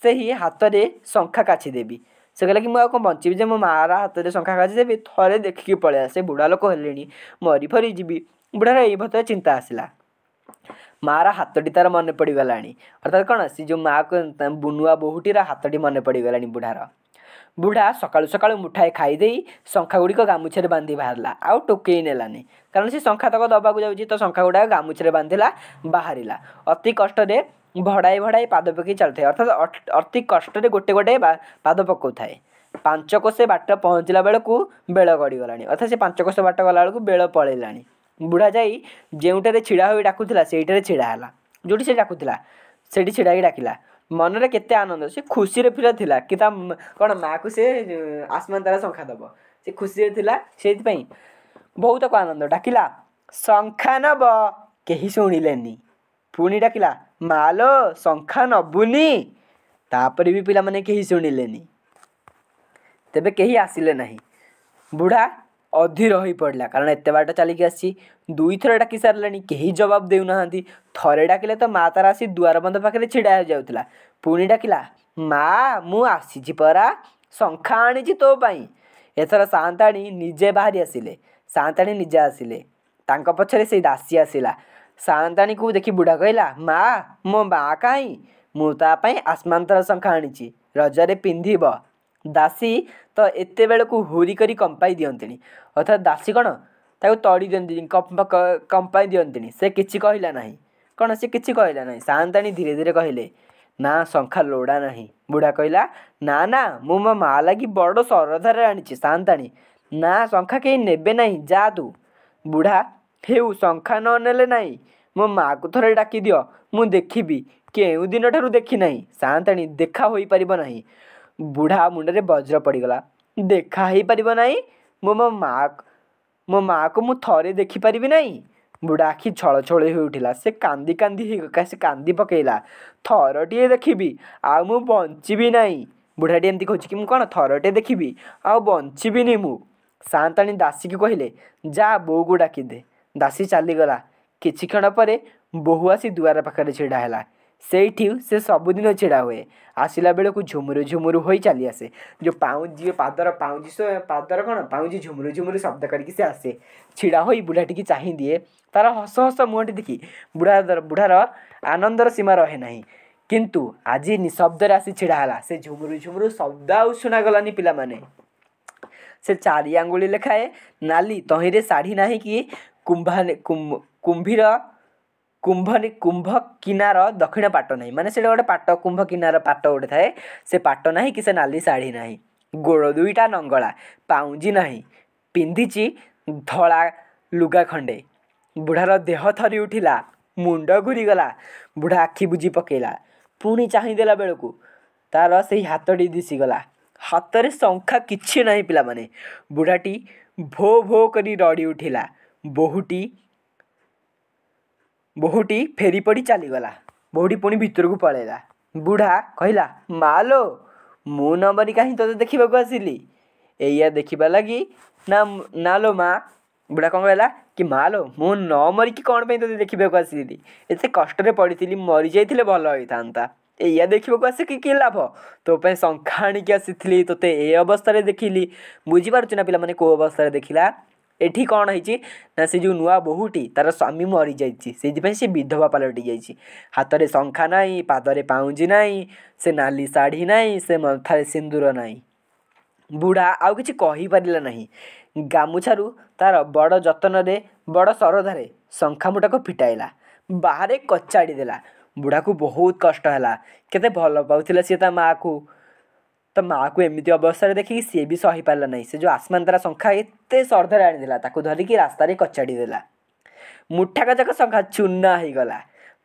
[SPEAKER 1] ସେହି ହାତରେ ଶଙ୍ଖା କାଛି ଦେବି ସେ କହିଲା କି ମୁଁ ଆଉ କ'ଣ ବଞ୍ଚିବି ଯେ ମୋ ମାଆର ହାତରେ ଶଙ୍ଖା କାଛି ଦେବି ଥରେ ଦେଖିକି ପଳେଇ ଆସେ ବୁଢ଼ା ଲୋକ ହେଲେଣି ମରି ଫରି ଯିବି ବୁଢ଼ାର ଏଇ ଭତରେ ଚିନ୍ତା ଆସିଲା ମାଆର ହାତଟି ତା'ର ମନେ ପଡ଼ିଗଲାଣି ଅର୍ଥାତ୍ କ'ଣ ସେ ଯେଉଁ ମାଆକୁ ବୁନୁଆ ବୋହୂଟିର ହାତଟି ମନେ ପଡ଼ିଗଲାଣି ବୁଢ଼ାର ବୁଢ଼ା ସକାଳୁ ସକାଳୁ ମୁଠାଏ ଖାଇଦେଇ ଶଙ୍ଖାଗୁଡ଼ିକ ଗାମୁଛାରେ ବାନ୍ଧି ବାହାରିଲା ଆଉ ଟୋକେଇ ନେଲାନି କାରଣ ସେ ଶଙ୍ଖା ଶଙ୍ଖାତକ ଦେବାକୁ ଯାଉଛି ତ ଶଙ୍ଖାଗୁଡ଼ାକ ଗାମୁଛାରେ ବାନ୍ଧିଲା ବାହାରିଲା ଅତି କଷ୍ଟରେ ଭଡ଼ାଇ ଭଡ଼ାଇ ପାଦ ପକାଇ ଚାଲୁଥାଏ ଅର୍ଥାତ୍ ଅତି କଷ୍ଟରେ ଗୋଟେ ଗୋଟେ ପାଦ ପକାଉଥାଏ ପାଞ୍ଚ ପାଞ୍ଚକୋଶ ବାଟ ପହଞ୍ଚିଲା ବେଳକୁ ବେଳ ଗଡ଼ିଗଲାଣି ଅର୍ଥାତ୍ ସେ ପାଞ୍ଚ କୋଷ ବାଟ ଗଲାବେଳକୁ ବେଳ ପଳେଇଲାଣି ବୁଢ଼ା ଯାଇ ଯେଉଁଠାରେ ଛିଡ଼ା ହୋଇ ଡାକୁଥିଲା ସେଇଠାରେ ଛିଡ଼ା ହେଲା ଯେଉଁଠି ସେ ଡାକୁଥିଲା ସେଠି ଛିଡ଼ା ହୋଇ ଡାକିଲା ମନରେ କେତେ ଆନନ୍ଦ ସେ ଖୁସିରେ ଫିଲ ଥିଲା କି ତା କ'ଣ ମାଆକୁ ସେ ଆସମାନ ତାରା ଶଙ୍ଖା ଦେବ ସେ ଖୁସିରେ ଥିଲା ସେଇଥିପାଇଁ ବହୁତ ଆନନ୍ଦ ଡାକିଲା ଶଙ୍ଖା ନେବ କେହି ଶୁଣିଲେନି ପୁଣି ଡାକିଲା ମାଲୋ ଶଙ୍ଖା ନେବୁନି ତାପରେ ବି ପିଲାମାନେ କେହି ଶୁଣିଲେନି ତେବେ କେହି ଆସିଲେ ନାହିଁ ବୁଢ଼ା अधीर हो पड़ा कारण एत बाट चलिक आसी दुई थर डाक सारे कहीं जवाब देना थे डाकिले तो माँ तार आसी दुआर बंद पाखे ढड़ा हो जाता पुणी डाकिला माँ मुसी परा शखा आनी तोपाई एथर सांताणी निजे बाहरी आसिले सांताणी निजे आसिले पचर से दासी आसला सांताणी को देखी बुढ़ा कहला माँ मो माँ कहीं मुता आसमानतर शखा आनी रजरे पिंधी दासी तो ये बेलू हुरी करी कंपाई दिंती ଅର୍ଥାତ୍ ଦାସୀ କ'ଣ ତାକୁ ତଡ଼ି ଦିଅନ୍ତିନି କମ୍ପାଇ ଦିଅନ୍ତିନି ସେ କିଛି କହିଲା ନାହିଁ କ'ଣ ସେ କିଛି କହିଲା ନାହିଁ ସାଆନ୍ତାଣୀ ଧୀରେ ଧୀରେ କହିଲେ ନା ଶଙ୍ଖା ଲୋଡ଼ା ନାହିଁ ବୁଢ଼ା କହିଲା ନା ନା ମୁଁ ମୋ ମା ଲାଗି ବଡ଼ ସରଧାରେ ଆଣିଛି ସାଆନ୍ତାଣୀ ନା ଶଙ୍ଖା କେହି ନେବେ ନାହିଁ ଯା ତୁ ବୁଢ଼ା ହେଉ ଶଙ୍ଖା ନ ନେଲେ ନାହିଁ ମୋ ମାଆକୁ ଥରେ ଡାକିଦିଅ ମୁଁ ଦେଖିବି କେଉଁ ଦିନଠାରୁ ଦେଖି ନାହିଁ ସାଆନ୍ତାଣୀ ଦେଖା ହୋଇପାରିବ ନାହିଁ ବୁଢ଼ା ମୁଣ୍ଡରେ ବଜ୍ର ପଡ଼ିଗଲା ଦେଖା ହୋଇପାରିବ ନାହିଁ ମୋ ମୋ ମା ମୋ ମାଆକୁ ମୁଁ ଥରେ ଦେଖିପାରିବି ନାହିଁ ବୁଢ଼ା ଆଖି ଛଳ ଛଳ ହୋଇଉଠିଲା ସେ କାନ୍ଦି କାନ୍ଦି ସେ କାନ୍ଦି ପକାଇଲା ଥରଟିଏ ଦେଖିବି ଆଉ ମୁଁ ବଞ୍ଚିବି ନାହିଁ ବୁଢ଼ାଟି ଏମିତି କହୁଛି କି ମୁଁ କ'ଣ ଥରଟିଏ ଦେଖିବି ଆଉ ବଞ୍ଚିବିନି ମୁଁ ସାଆନ୍ତାଣୀ ଦାସୀକି କହିଲେ ଯା ବୋଉକୁ ଡାକିଦେ ଦାସୀ ଚାଲିଗଲା କିଛି କ୍ଷଣ ପରେ ବୋହୂ ଆସି ଦୁଆର ପାଖରେ ଛିଡ଼ା ହେଲା ସେଇଠି ସେ ସବୁଦିନ ଛିଡ଼ା ହୁଏ ଆସିଲା ବେଳକୁ ଝୁମୁରୁ ଝୁମୁରୁ ହୋଇ ଚାଲିଆସେ ଯେଉଁ ପାଉଁଜି ପାଦର ପାଉଁଜି ପାଦର କ'ଣ ପାଉଁଜି ଝୁମୁରୁ ଝୁମୁରୁ ଶବ୍ଦ କରିକି ସେ ଆସେ ଛିଡ଼ା ହୋଇ ବୁଢ଼ାଟିକି ଚାହିଁଦିଏ ତା'ର ହସ ହସ ମୁହଁଟି ଦେଖି ବୁଢ଼ା ବୁଢ଼ାର ଆନନ୍ଦର ସୀମା ରହେ ନାହିଁ କିନ୍ତୁ ଆଜି ନିଶବ୍ଦରେ ଆସି ଛିଡ଼ା ହେଲା ସେ ଝୁମୁରୁ ଝୁମୁରୁ ଶବ୍ଦ ଆଉ ଶୁଣାଗଲାନି ପିଲାମାନେ ସେ ଚାରି ଆଙ୍ଗୁଳି ଲେଖାଏ ନାଲି ତହିଁରେ ଶାଢ଼ୀ ନାହିଁ କି କୁମ୍ଭା କୁମ୍ଭୀର କୁମ୍ଭନି କୁମ୍ଭ କିନାର ଦକ୍ଷିଣ ପାଟ ନାହିଁ ମାନେ ସେଇଟା ଗୋଟେ ପାଟ କୁମ୍ଭ କିନାର ପାଟ ଗୋଟେ ଥାଏ ସେ ପାଟ ନାହିଁ କି ସେ ନାଲି ଶାଢ଼ୀ ନାହିଁ ଗୋଡ଼ ଦୁଇଟା ନଙ୍ଗଳା ପାଉଁଜି ନାହିଁ ପିନ୍ଧିଛି ଧଳା ଲୁଗା ଖଣ୍ଡେ ବୁଢ଼ାର ଦେହ ଥରି ଉଠିଲା ମୁଣ୍ଡ ଘୁରିଗଲା ବୁଢ଼ା ଆଖି ବୁଜି ପକାଇଲା ପୁଣି ଚାହିଁଦେଲା ବେଳକୁ ତା'ର ସେଇ ହାତଟି ଦିଶିଗଲା ହାତରେ ଶଙ୍ଖା କିଛି ନାହିଁ ପିଲାମାନେ ବୁଢ଼ାଟି ଭୋ ଭୋ କରି ରଡ଼ି ଉଠିଲା ବୋହୂଟି ବୋହୁଟି ଫେରି ପଡ଼ି ଚାଲିଗଲା ବୋହୁଟି ପୁଣି ଭିତରକୁ ପଳେଇଲା ବୁଢ଼ା କହିଲା ମାଲୋ ମୁଁ ନମ୍ବରି କାହିଁ ତୋତେ ଦେଖିବାକୁ ଆସିଲି ଏଇଆ ଦେଖିବା ଲାଗି ନା ନା ଲୋ ମା ବୁଢ଼ା କ'ଣ କହିଲା କି ମାଲୋ ମୁଁ ନ ମରିକି କ'ଣ ପାଇଁ ତୋତେ ଦେଖିବାକୁ ଆସିଲି ଏତେ କଷ୍ଟରେ ପଡ଼ିଥିଲି ମରିଯାଇଥିଲେ ଭଲ ହୋଇଥାନ୍ତା ଏଇଆ ଦେଖିବାକୁ ଆସିକି କି ଲାଭ ତୋ ପାଇଁ ଶଙ୍ଖା ଆଣିକି ଆସିଥିଲି ତୋତେ ଏ ଅବସ୍ଥାରେ ଦେଖିଲି ବୁଝିପାରୁଛୁ ନା ପିଲାମାନେ କେଉଁ ଅବସ୍ଥାରେ ଦେଖିଲା ଏଠି କ'ଣ ହେଇଛି ନା ସେ ଯେଉଁ ନୂଆ ବୋହୂଟି ତା'ର ସ୍ୱାମୀ ମରିଯାଇଛି ସେଇଥିପାଇଁ ସେ ବିଧବା ପାଲଟି ଯାଇଛି ହାତରେ ଶଙ୍ଖା ନାହିଁ ପାଦରେ ପାଉଁଜି ନାହିଁ ସେ ନାଲି ଶାଢ଼ୀ ନାହିଁ ସେ ମଥାରେ ସିନ୍ଦୁର ନାହିଁ ବୁଢ଼ା ଆଉ କିଛି କହିପାରିଲା ନାହିଁ ଗାମୁଛାରୁ ତା'ର ବଡ଼ ଯତ୍ନରେ ବଡ଼ ସରଧାରେ ଶଙ୍ଖାମୁଟାକୁ ଫିଟାଇଲା ବାହାରେ କଚାଡ଼ି ଦେଲା ବୁଢ଼ାକୁ ବହୁତ କଷ୍ଟ ହେଲା କେତେ ଭଲ ପାଉଥିଲା ସିଏ ତା ମାଆକୁ ତ ମାଆକୁ ଏମିତି ଅବସ୍ଥାରେ ଦେଖିକି ସିଏ ବି ସହିପାରିଲା ନାହିଁ ସେ ଯେଉଁ ଆସମାନ ତାରା ଶଙ୍ଖା ଏତେ ଶ୍ରଦ୍ଧାରେ ଆଣିଥିଲା ତାକୁ ଧରିକି ରାସ୍ତାରେ କଚାଡ଼ି ଦେଲା ମୁଠାକ ଯାକ ଶଙ୍ଖା ଚୂନା ହେଇଗଲା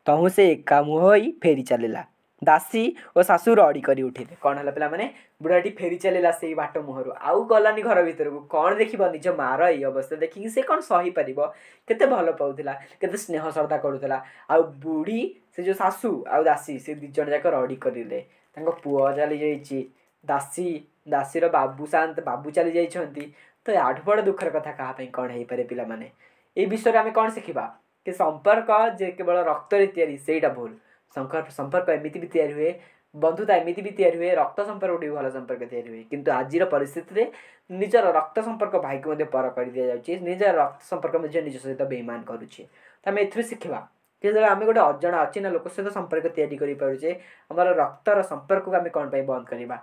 [SPEAKER 1] ତହୁଁ ସେ ଏକା ମୁହଁ ହୋଇ ଫେରି ଚାଲିଲା ଦାସୀ ଓ ଶାଶୁ ରଡ଼ି କରି ଉଠିଲେ କ'ଣ ହେଲା ପିଲାମାନେ ବୁଢ଼ାଟି ଫେରି ଚାଲିଲା ସେଇ ବାଟ ମୁହଁରୁ ଆଉ ଗଲାନି ଘର ଭିତରକୁ କ'ଣ ଦେଖିବ ନିଜ ମାଆର ଏଇ ଅବସ୍ଥା ଦେଖିକି ସେ କ'ଣ ସହିପାରିବ କେତେ ଭଲ ପାଉଥିଲା କେତେ ସ୍ନେହ ଶ୍ରଦ୍ଧା କରୁଥିଲା ଆଉ ବୁଢ଼ୀ ସେ ଯେଉଁ ଶାଶୁ ଆଉ ଦାସୀ ସେ ଦୁଇ ଜଣ ଯାକ ରଡ଼ି କରିଲେ ତାଙ୍କ ପୁଅ ଚାଲି ଯାଇଛି ଦାସୀ ଦାସୀର ବାବୁଶାନ୍ତ ବାବୁ ଚାଲି ଯାଇଛନ୍ତି ତ ଆଠୁ ବଡ଼ ଦୁଃଖର କଥା କାହା ପାଇଁ କ'ଣ ହେଇପାରେ ପିଲାମାନେ ଏଇ ବିଷୟରେ ଆମେ କ'ଣ ଶିଖିବା କି ସମ୍ପର୍କ ଯେ କେବଳ ରକ୍ତରେ ତିଆରି ସେଇଟା ଭୁଲ ସମ୍ପର୍କ ଏମିତି ବି ତିଆରି ହୁଏ ବନ୍ଧୁତା ଏମିତି ବି ତିଆରି ହୁଏ ରକ୍ତ ସମ୍ପର୍କଟି ବି ଭଲ ସମ୍ପର୍କ ତିଆରି ହୁଏ କିନ୍ତୁ ଆଜିର ପରିସ୍ଥିତିରେ ନିଜର ରକ୍ତ ସମ୍ପର୍କ ଭାଇକୁ ମଧ୍ୟ ପର କରିଦିଆଯାଉଛି ନିଜର ରକ୍ତ ସମ୍ପର୍କ ମଧ୍ୟ ନିଜ ସହିତ ବେଇମାନ କରୁଛି ତ ଆମେ ଏଥିରୁ ଶିଖିବା ଯେତେବେଳେ ଆମେ ଗୋଟେ ଅଜଣା ଅଚିହ୍ନା ଲୋକ ସହିତ ସମ୍ପର୍କ ତିଆରି କରିପାରୁଛେ ଆମର ରକ୍ତର ସମ୍ପର୍କକୁ ଆମେ କ'ଣ ପାଇଁ ବନ୍ଦ କରିବା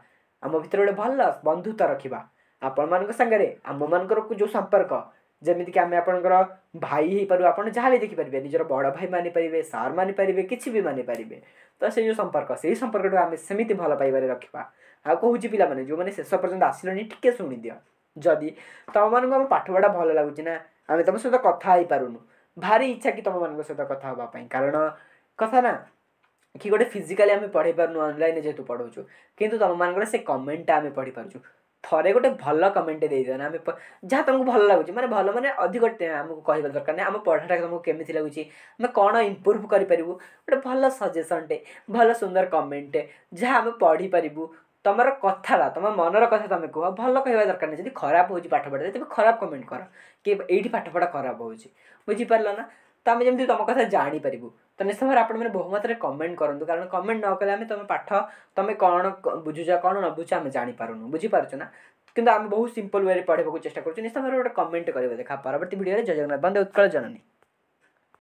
[SPEAKER 1] आम भितर गोटे भल बन्धुता रखा ଆପଣମାନଙ୍କ ସାଙ୍ଗରେ ଆମମାନଙ୍କର ଯେଉଁ ସମ୍ପର୍କ ଯେମିତିକି ଆମେ ଆପଣଙ୍କର ଭାଇ ହେଇପାରୁ ଆପଣ ଯାହା ବି ଦେଖିପାରିବେ ନିଜର ବଡ଼ ଭାଇ ମାନିପାରିବେ ସାର୍ ମାନିପାରିବେ କିଛି ବି ମାନିପାରିବେ ତ ସେଇ ଯେଉଁ ସମ୍ପର୍କ ସେଇ ସମ୍ପର୍କଟାକୁ ଆମେ ସେମିତି ଭଲ ପାଇବାରେ ରଖିବା ଆଉ କହୁଛି ପିଲାମାନେ ଯେଉଁମାନେ ଶେଷ ପର୍ଯ୍ୟନ୍ତ ଆସିଲେଣି ଟିକେ ଶୁଣିଦିଅ ଯଦି ତୁମମାନଙ୍କୁ ଆମ ପାଠପଢ଼ା ଭଲ ଲାଗୁଛି ନା ଆମେ ତୁମ ସହିତ କଥା ହେଇପାରୁନୁ ଭାରି ଇଚ୍ଛା କି ତୁମମାନଙ୍କ ସହିତ କଥା ହେବା ପାଇଁ କାରଣ କଥା ନା କି ଗୋଟେ ଫିଜିକାଲି ଆମେ ପଢ଼େଇ ପାରୁନୁ ଅନଲାଇନ୍ରେ ଯେହେତୁ ପଢ଼ଉଛୁ କିନ୍ତୁ ତୁମମାନଙ୍କର ସେ କମେଣ୍ଟଟା ଆମେ ପଢ଼ିପାରୁଛୁ ଥରେ ଗୋଟେ ଭଲ କମେଣ୍ଟ ନା ଆମେ ଯାହା ତୁମକୁ ଭଲ ଲାଗୁଛି ମାନେ ଭଲ ମାନେ ଅଧିକ ଆମକୁ କହିବା ଦରକାର ନାହିଁ ଆମ ପଢ଼ାଟା ତୁମକୁ କେମିତି ଲାଗୁଛି ଆମେ କ'ଣ ଇମ୍ପ୍ରୁଭ୍ କରିପାରିବୁ ଗୋଟେ ଭଲ ସଜେସନ୍ଟେ ଭଲ ସୁନ୍ଦର କମେଣ୍ଟଟେ ଯାହା ଆମେ ପଢ଼ିପାରିବୁ ତୁମର କଥାଟା ତୁମ ମନର କଥା ତୁମେ କୁହ ଭଲ କହିବା ଦରକାର ନାହିଁ ଯଦି ଖରାପ ହେଉଛି ପାଠ ପଢ଼ାରେ ତେବେ ଖରାପ କମେଣ୍ଟ କର କି ଏଇଠି ପାଠପଢ଼ା ଖରାପ ହେଉଛି ବୁଝିପାରିଲ ନା তুমি যেমি তুম কথা জাঁপারু তুমি সময় আপনার বহুমাত্রায় কমেন্ট করতু কারণ কমেন্ট নকলে আমি তুমি পাঠ তুমি কণ বুঝুছ কণ ন বুঝ আমি জাঁপারু বুঝিপারছ না কিন্তু আমি বহু সিম্পল ওয়ে পড়াইব চেষ্টা করছি নিশ্চয় গোটে কমেন্ট করবে দেখা পরবর্তী ভিডিওরে জয় জগন্নাথ বন্দে উৎকল জননী